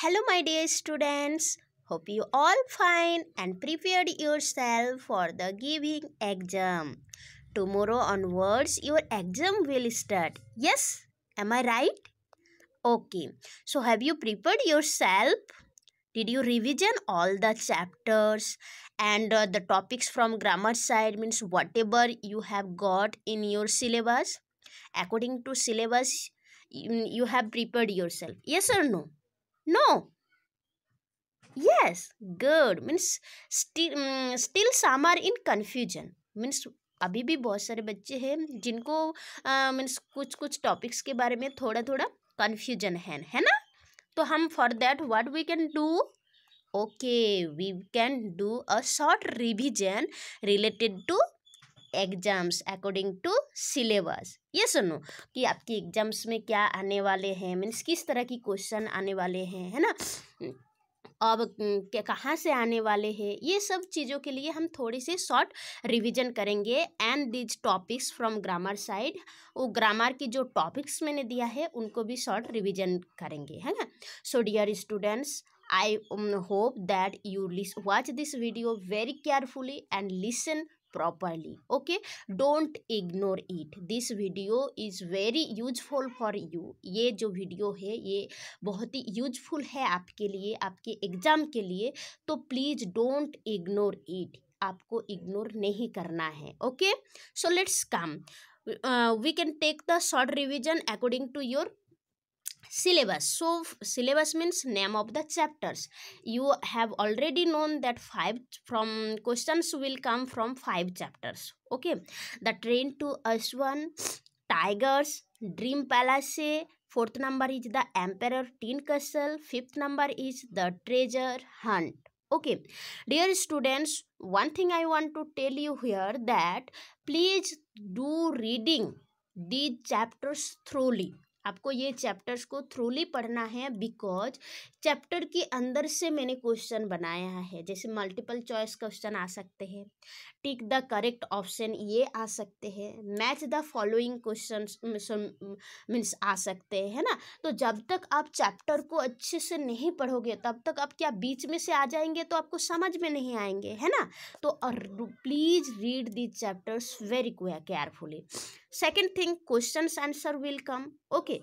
Hello my dear students. Hope you all fine and prepared yourself for the giving exam. Tomorrow onwards your exam will start. Yes, am I right? Okay. So have you prepared yourself? Did you revision all the chapters and uh, the topics from grammar side means whatever you have got in your syllabus? According to syllabus, you, you have prepared yourself. Yes or no? No. Yes, good. Means still um, still some are in confusion. Means अभी भी बहुत सारे बच्चे हैं जिनको means कुछ कुछ topics के बारे में थोड़ा थोड़ा कन्फ्यूजन है है ना तो हम for that what we can do okay we can do a short revision related to exams according to syllabus ये सुनो कि आपकी एग्जाम्स में क्या आने वाले हैं मीन्स किस तरह की क्वेश्चन आने वाले हैं है ना अब कहाँ से आने वाले हैं ये सब चीज़ों के लिए हम थोड़ी सी शॉर्ट रिवीजन करेंगे and these topics from grammar side वो ग्रामर की जो टॉपिक्स मैंने दिया है उनको भी शॉर्ट रिवीजन करेंगे है ना so dear students I um, hope that you listen, watch this video very carefully and listen properly okay don't ignore it this video is very useful for you ये जो वीडियो है ये बहुत ही useful है आपके लिए आपके एग्ज़ाम के लिए तो प्लीज़ डोंट इग्नोर इट आपको इग्नोर नहीं करना है so let's come uh, we can take the short revision according to your syllabus so syllabus means name of the chapters you have already known that five from questions will come from five chapters okay the train to aswan tigers dream palace fourth number is the emperor tin castle fifth number is the treasure hunt okay dear students one thing i want to tell you here that please do reading these chapters thoroughly आपको ये chapters को थ्रूली पढ़ना है because chapter के अंदर से मैंने question बनाया है जैसे मल्टीपल चॉइस क्वेश्चन आ सकते हैं टिक द करेक्ट ऑप्शन ये आ सकते हैं match the following question means आ सकते हैं है ना तो जब तक आप चैप्टर को अच्छे से नहीं पढ़ोगे तब तक आप क्या बीच में से आ जाएंगे तो आपको समझ में नहीं आएंगे है ना तो please read the chapters very carefully second thing questions answer will come okay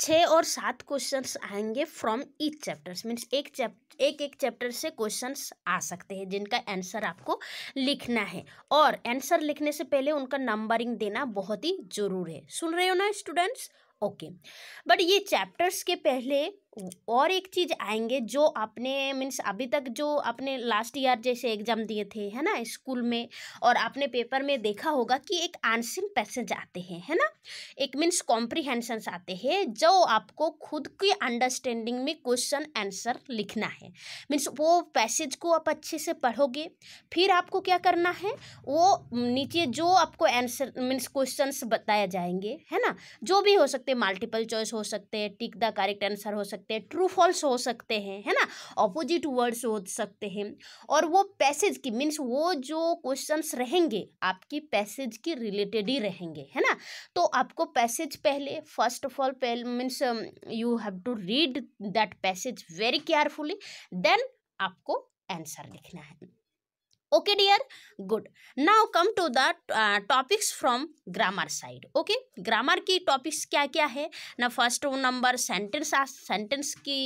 छः और सात क्वेश्चंस आएंगे फ्रॉम ईच चैप्टर्स मीन्स एक चैप्टर एक एक चैप्टर से क्वेश्चंस आ सकते हैं जिनका आंसर आपको लिखना है और आंसर लिखने से पहले उनका नंबरिंग देना बहुत ही जरूर है सुन रहे हो ना स्टूडेंट्स ओके बट ये चैप्टर्स के पहले और एक चीज़ आएंगे जो आपने मीन्स अभी तक जो आपने लास्ट ईयर जैसे एग्ज़ाम दिए थे है ना स्कूल में और आपने पेपर में देखा होगा कि एक आंसर पैसेज आते हैं है ना एक मीन्स कॉम्प्रिहेंशंस आते हैं जो आपको खुद की अंडरस्टैंडिंग में क्वेश्चन आंसर लिखना है मीन्स वो पैसेज को आप अच्छे से पढ़ोगे फिर आपको क्या करना है वो नीचे जो आपको आंसर मीन्स क्वेश्चन बताए जाएंगे है ना जो भी हो सकते मल्टीपल चॉइस हो सकते हैं टिक द करेक्ट आंसर हो सकते सकते हैं ट्रू फॉल्स हो सकते हैं है ना ऑपोजिट वर्ड्स हो सकते हैं और वो पैसेज की मीन्स वो जो क्वेश्चंस रहेंगे आपकी पैसेज की रिलेटेड ही रहेंगे है ना तो आपको पैसेज पहले फर्स्ट ऑफ ऑल पहले means you have to read that passage very carefully then आपको आंसर लिखना है okay dear good now come to the uh, topics from grammar side okay grammar की topics क्या क्या है ना first number sentence आ sentence की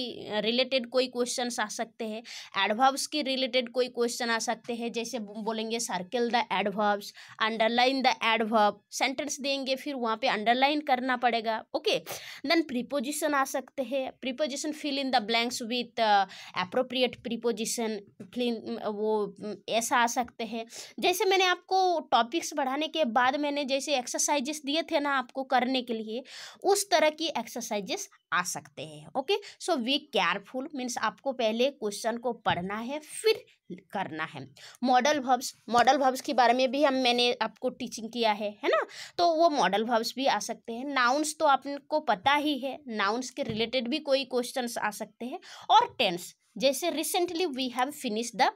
related कोई questions आ सकते हैं adverbs की related कोई question आ सकते हैं जैसे बोलेंगे circle the adverbs underline the adverb sentence देंगे फिर वहाँ पे underline करना पड़ेगा okay then preposition आ सकते हैं preposition fill in the blanks with uh, appropriate preposition fill वो ऐसा आ सकते हैं जैसे मैंने आपको टॉपिक्स बढ़ाने के बाद मैंने जैसे एक्सरसाइजेस दिए थे ना आपको करने के लिए उस तरह की एक्सरसाइजेस आ सकते हैं okay so we careful means आपको पहले क्वेश्चन को पढ़ना है फिर करना है मॉडल भब्स मॉडल भब्स के बारे में भी हम मैंने आपको टीचिंग किया है है ना तो वो मॉडल भब्स भी आ सकते हैं नाउन्स तो आपको पता ही है नाउन्स के रिलेटेड भी कोई क्वेश्चंस आ सकते हैं और टेंस जैसे recently we have finish the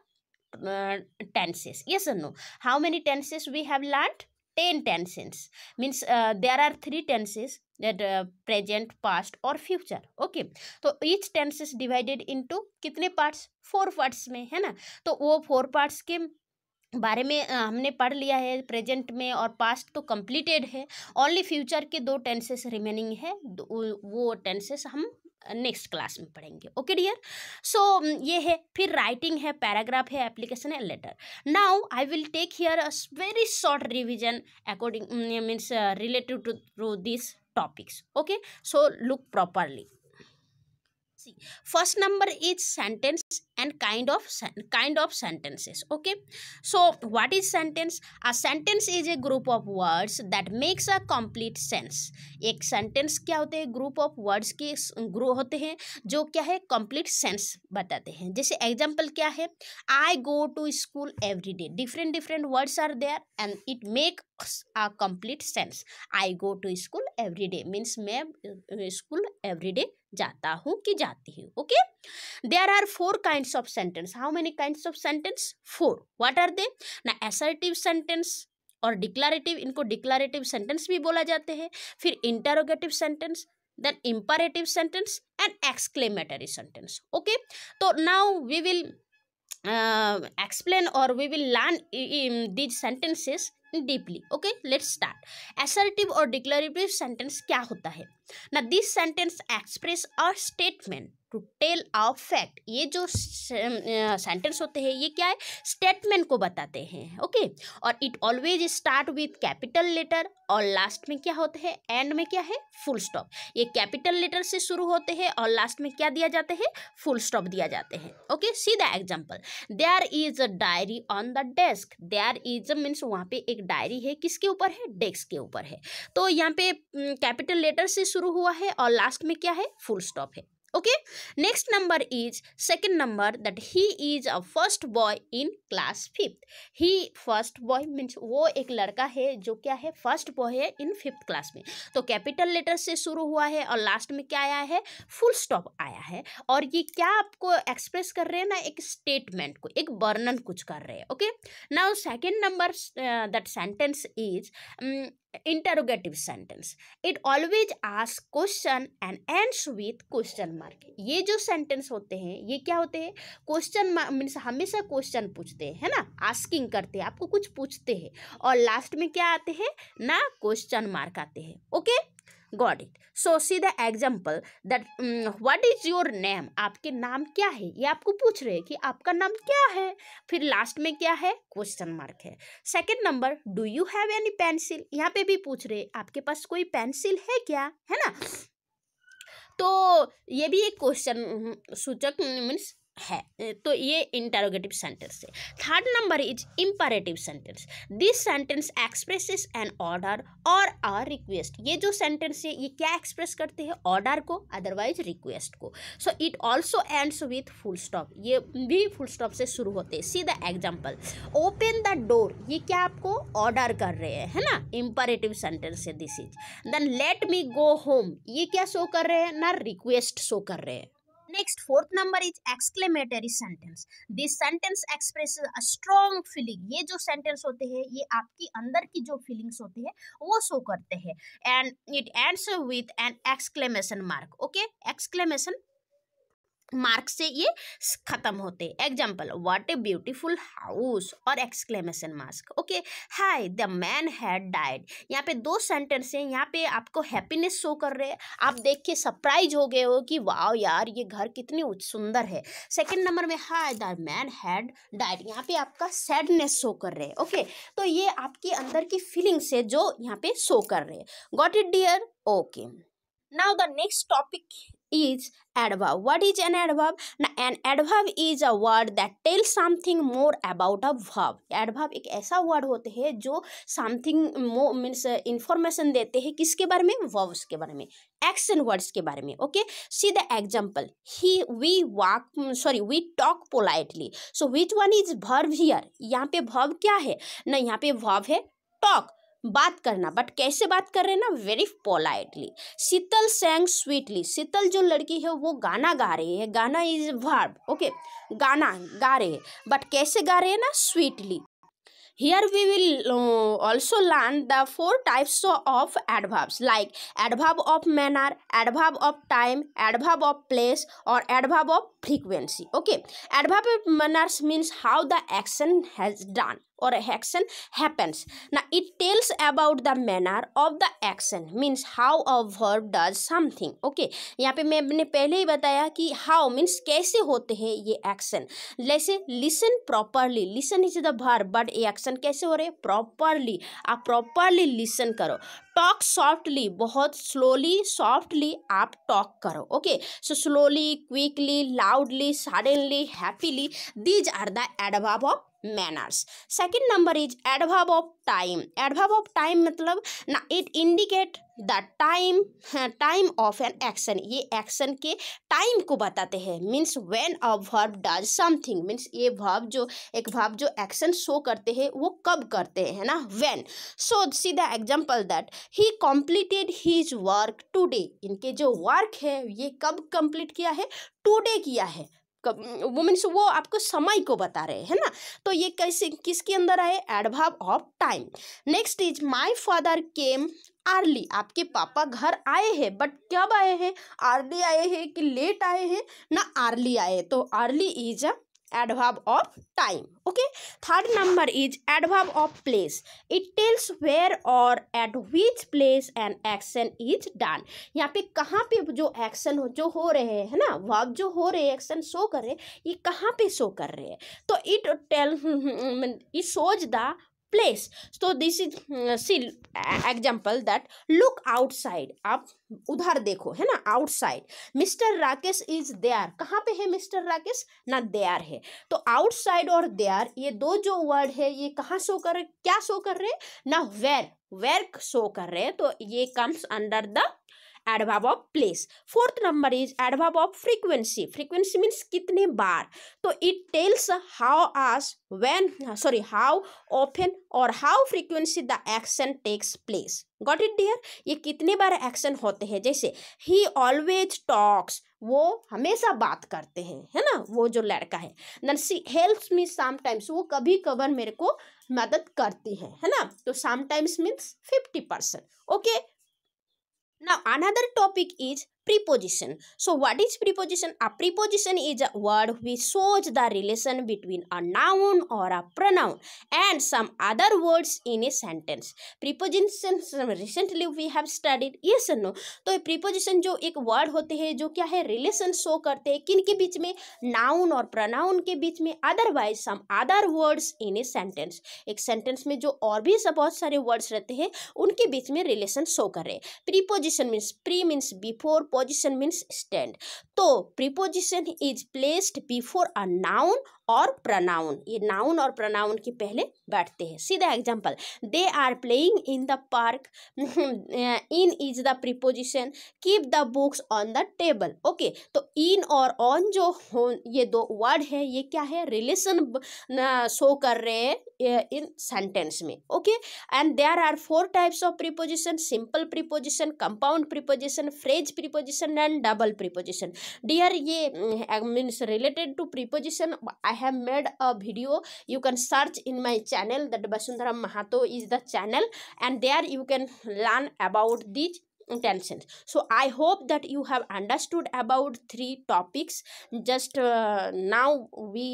tenses yes or no how many tenses we have learned 10 tenses means uh, there are three tenses that uh, present past or future okay so each tense is divided into kitne parts four parts mein hai na to wo four parts ke बारे में हमने पढ़ लिया है present में और past तो completed है ओनली फ्यूचर के दो टेंसेस रिमेनिंग है वो टेंसेस हम नेक्स्ट क्लास में पढ़ेंगे ओके डियर सो ये है फिर राइटिंग है पैराग्राफ है एप्लीकेशन है letter now I will take here a very short revision according means related to this topics okay so look properly see first number is sentence and kind of kind of sentences okay so what is sentence a sentence is a group of words that makes a complete sense एक sentence क्या होते हैं group of words के ग्रो होते हैं जो क्या है complete sense बताते हैं जैसे example क्या है I go to school every day different different words are there and it make a complete sense I go to school every day means मैं school every day जाता हूँ कि जाती हूँ okay there are four kinds of sentence how many kinds of sentence four what are they ना assertive sentence और declarative इनको declarative sentence भी बोला जाते हैं फिर interrogative sentence then imperative sentence and exclamatory sentence okay तो नाउ वी विल एक्सप्लेन और we will learn these sentences deeply okay let start assertive और डिक्लेरेटिव सेंटेंस क्या होता है ना दिस सेंटेंस एक्सप्रेस और statement to tell of fact ये जो सेंटेंस होते हैं ये क्या है स्टेटमेंट को बताते हैं ओके और it always start with capital letter और लास्ट में क्या होते हैं एंड में क्या है फुल स्टॉप ये कैपिटल लेटर से शुरू होते हैं और लास्ट में क्या दिया जाते हैं फुल स्टॉप दिया जाते हैं ओके सीधा example there is a diary on the desk there is means वहाँ पे एक डायरी है किसके ऊपर है डेस्क के ऊपर है तो यहाँ पे कैपिटल लेटर से शुरू हुआ है और लास्ट में क्या है फुल स्टॉप है okay next number is second number that he is a first boy in class fifth he first boy means वो एक लड़का है जो क्या है first boy है in fifth class में तो capital letter से शुरू हुआ है और last में क्या आया है full stop आया है और ये क्या आपको express कर रहे हैं ना एक statement को एक वर्णन कुछ कर रहे हैं okay now second number uh, that sentence is um, interrogative sentence it always आस question and ends with question mark ये जो सेंटेंस होते हैं ये क्या होते हैं क्वेश्चन मीन्स हमेशा क्वेश्चन पूछते हैं है ना आस्किंग करते हैं आपको कुछ पूछते हैं और लास्ट में क्या आते हैं ना क्वेश्चन मार्क आते हैं okay okay? Got it so see the example that what is your name आपके नाम क्या है ये आपको पूछ रहे हैं कि आपका नाम क्या है फिर लास्ट में क्या है क्वेश्चन मार्क है second number do you have any pencil यहाँ पे भी पूछ रहे हैं आपके पास कोई पेंसिल है क्या है ना तो ये भी एक क्वेश्चन हम्म, सूचक मीन्स है तो ये इंटेरोगेटिव सेंटेंस है third number is imperative sentence this sentence expresses an order और आर रिक्वेस्ट ये जो सेंटेंस है ये क्या एक्सप्रेस करते हैं ऑर्डर को अदरवाइज रिक्वेस्ट को so it also ends with full stop ये भी फुल स्टॉप से शुरू होते हैं see the example open the door ये क्या आपको ऑर्डर कर रहे हैं है ना इम्परेटिव सेंटेंस है this is then let me go home ये क्या शो कर रहे हैं ना रिक्वेस्ट शो कर रहे हैं Next, fourth number is exclamatory sentence. This sentence expresses a strong feeling. ये जो sentence होते हैं ये आपके अंदर की जो feelings होते हैं वो show करते हैं and it ends with an exclamation mark. Okay, exclamation mark से ये खत्म होते example what a beautiful house और एक्सक्लेमेशन मार्क ओके हाई द मैन हैड डाइड यहाँ पे दो सेंटेंस हैं यहाँ पे आपको हैप्पीनेस शो कर रहे हैं आप देख के सरप्राइज हो गए हो कि वाह यार ये घर कितनी सुंदर है सेकेंड नंबर में हाय द मैन हैड डाइड यहाँ पे आपका सैडनेस शो कर रहे हैं ओके तो ये आपके अंदर की फीलिंग्स है जो यहाँ पे शो कर रहे हैं got it dear okay now the next topic is adverb what is an adverb now an adverb is a word that tells something more about a verb adverb एक ऐसा word होते हैं जो something more means information देते हैं किसके बारे में verbs के बारे में action words के बारे में okay see the example he we walk sorry we talk politely so which one is verb here यहाँ पे verb क्या है ना यहाँ पे verb है talk बात करना बट कैसे बात कर रहे हैं ना very politely Sheetal sang sweetly Sheetal जो लड़की है वो गाना गा रही है गाना इज वर्ब ओके गाना गा रहे है बट कैसे गा रहे हैं ना sweetly here we will also learn the four types of एडभाव्स like एडभाव of manner एडभाव of time एडभाव of place और एडभाव of frequency okay एडभाव of manners means how the action has done or action happens now it tells about the manner of the action means how a verb does something okay यहाँ पे मैंने पहले ही बताया कि how means कैसे होते हैं ये action जैसे listen properly listen is the verb but ये action कैसे हो रहे हैं properly आप properly listen करो टॉक सॉफ्टली बहुत स्लोली सॉफ्टली आप टॉक करो okay so slowly quickly loudly suddenly happily these are the एडभाव of manners second number is एडवाब of time एडभव of time मतलब ना it indicate the time time of an action ये action के time को बताते हैं means when a verb does something means ये verb जो एक वर्ब जो एक्शन शो करते हैं वो कब करते हैं ना when so see the example that he completed his work today इनके जो वर्क है ये कब कंप्लीट किया है टूडे किया है वुमेन वो आपको समय को बता रहे हैं ना तो ये कैसे किसके अंदर आए एडभाव of time next is my father came early आपके पापा घर आए हैं बट कब आए हैं आर्ली आए हैं कि लेट आए हैं ना आर्ली आए तो early is a एडभाव of time okay third number is एडभाव of place it tells where और eight which place and action is done यहाँ पे कहाँ पे जो एक्शन हो जो हो रहे हैं ना वर्ब जो हो रहे हैं एक्शन शो कर रहे हैं ये कहाँ पे शो कर रहे हैं तो it tell it shows the place so this is see example that look outside आप उधर देखो है ना outside mister Rakesh is there कहाँ पे है मिस्टर राकेश ना देयर है तो आउटसाइड और देयर ये दो जो वर्ड है ये कहाँ शो कर रहे क्या शो कर रहे ना वेर वेर शो कर रहे हैं तो ये comes under the adverb of place fourth number is एडभाव ऑफ फ्रीक्वेंसी फ्रीक्वेंसी मीन्स कितने बार तो it tells how as when sorry how often और how frequency the action takes place got it dear ये कितने बार एक्शन होते हैं जैसे ही ऑलवेज टॉक्स वो हमेशा बात करते हैं है ना वो जो लड़का है देन हेल्प्स मी समाइम्स वो कभी कभार मेरे को मदद करती है है ना तो sometimes means fifty percent okay Now another topic is preposition. So what is preposition? A preposition is a word which shows the relation between a noun or a pronoun and some other words in a sentence. Preposition recently we have studied yes or no. तो preposition जो एक word होते हैं जो क्या है relation show करते हैं किन के बीच में noun और pronoun के बीच में otherwise some other words in a sentence. एक sentence में जो और भी बहुत सारे words रहते हैं उनके बीच में relation show कर preposition means pre means before preposition means stand तो preposition is placed before a noun और प्रनाउन ये नाउन और प्रनाउन के पहले बैठते हैं सीधा example they are playing in the park in is the preposition keep the books on the table okay तो इन और ऑन जो हो ये दो वर्ड है ये क्या है रिलेशन शो कर रहे हैं इन सेंटेंस में okay and there are four types of preposition simple preposition compound preposition phrase preposition preposition and double preposition dear ye mm, I means related to preposition i have made a video you can search in my channel that vasundhara mahato is the channel and there you can learn about these tenses so i hope that you have understood about three topics just uh, now we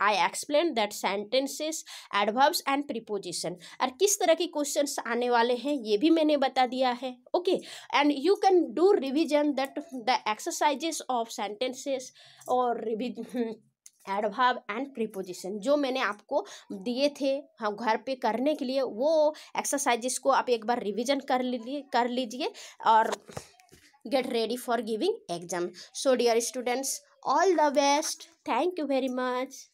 i explained that sentences adverbs and preposition aur kis tarah ke questions aane wale hain ye bhi maine bata diya hai okay and you can do revision that the exercises of sentences or revision एडभाव and preposition जो मैंने आपको दिए थे हम हाँ, घर पे करने के लिए वो एक्सरसाइजेस को आप एक बार रिविजन कर लीजिए कर लीजिए और get ready for giving exam so dear students all the best thank you very much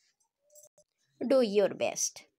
do your best